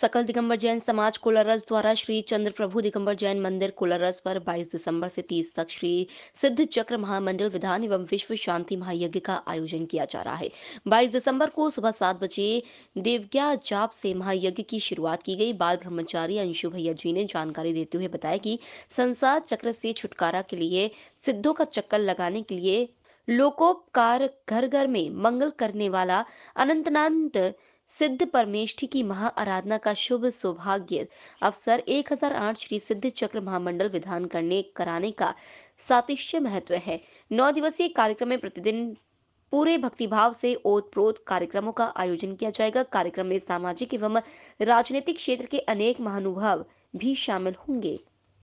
सकल दिगंबर जैन समाज कोलारस द्वारा श्री चंद्र प्रभु दिगंबर जैन मंदिर कोलारस पर 22 दिसंबर से 30 तक श्री सिद्ध चक्र महामंडल विधान एवं विश्व शांति महायज्ञ का आयोजन किया जा रहा है 22 दिसंबर को सुबह सात बजे देवज्ञा जाप से महायज्ञ की शुरुआत की गई बाल ब्रह्मचारी अंशु भैया जी ने जानकारी देते हुए बताया कि संसार चक्र से छुटकारा के लिए सिद्धों का चक्कर लगाने के लिए लोकोपकार घर घर में मंगल करने वाला अनंतनांत सिद्ध परमेष्ठी की महा आराधना का शुभ सौभाग्य अवसर 1008 श्री सिद्ध चक्र महामंडल विधान करने कराने का सातिश्य महत्व है नौ दिवसीय कार्यक्रम में प्रतिदिन पूरे भक्तिभाव से ओत प्रोत कार्यक्रमों का आयोजन किया जाएगा कार्यक्रम में सामाजिक एवं राजनीतिक क्षेत्र के अनेक महानुभाव भी शामिल होंगे